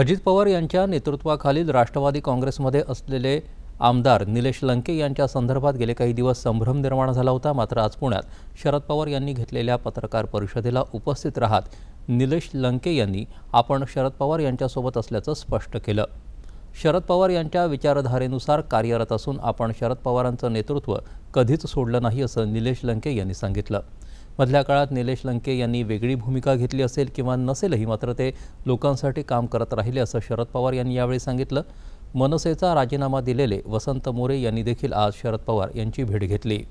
अजित पवार यांच्या नेतृत्वाखालील राष्ट्रवादी काँग्रेसमध्ये असलेले आमदार निलेश लंके यांच्या संदर्भात गेले काही दिवस संभ्रम निर्माण झाला होता मात्र आज पुण्यात शरद पवार यांनी घेतलेल्या पत्रकार परिषदेला उपस्थित राहत निलेश लंके यांनी आपण शरद पवार यांच्यासोबत असल्याचं स्पष्ट केलं शरद पवार यांच्या विचारधारेनुसार कार्यरत असून आपण शरद पवारांचं नेतृत्व कधीच सोडलं नाही असं निलेश लंके यांनी सांगितलं मधल्या काळात निलेश लंके यांनी वेगळी भूमिका घेतली असेल किंवा नसेलही मात्र ते लोकांसाठी काम करत राहिले असं शरद पवार यांनी यावेळी सांगितलं मनसेचा राजीनामा दिलेले वसंत मोरे यांनी देखील आज शरद पवार यांची भेट घेतली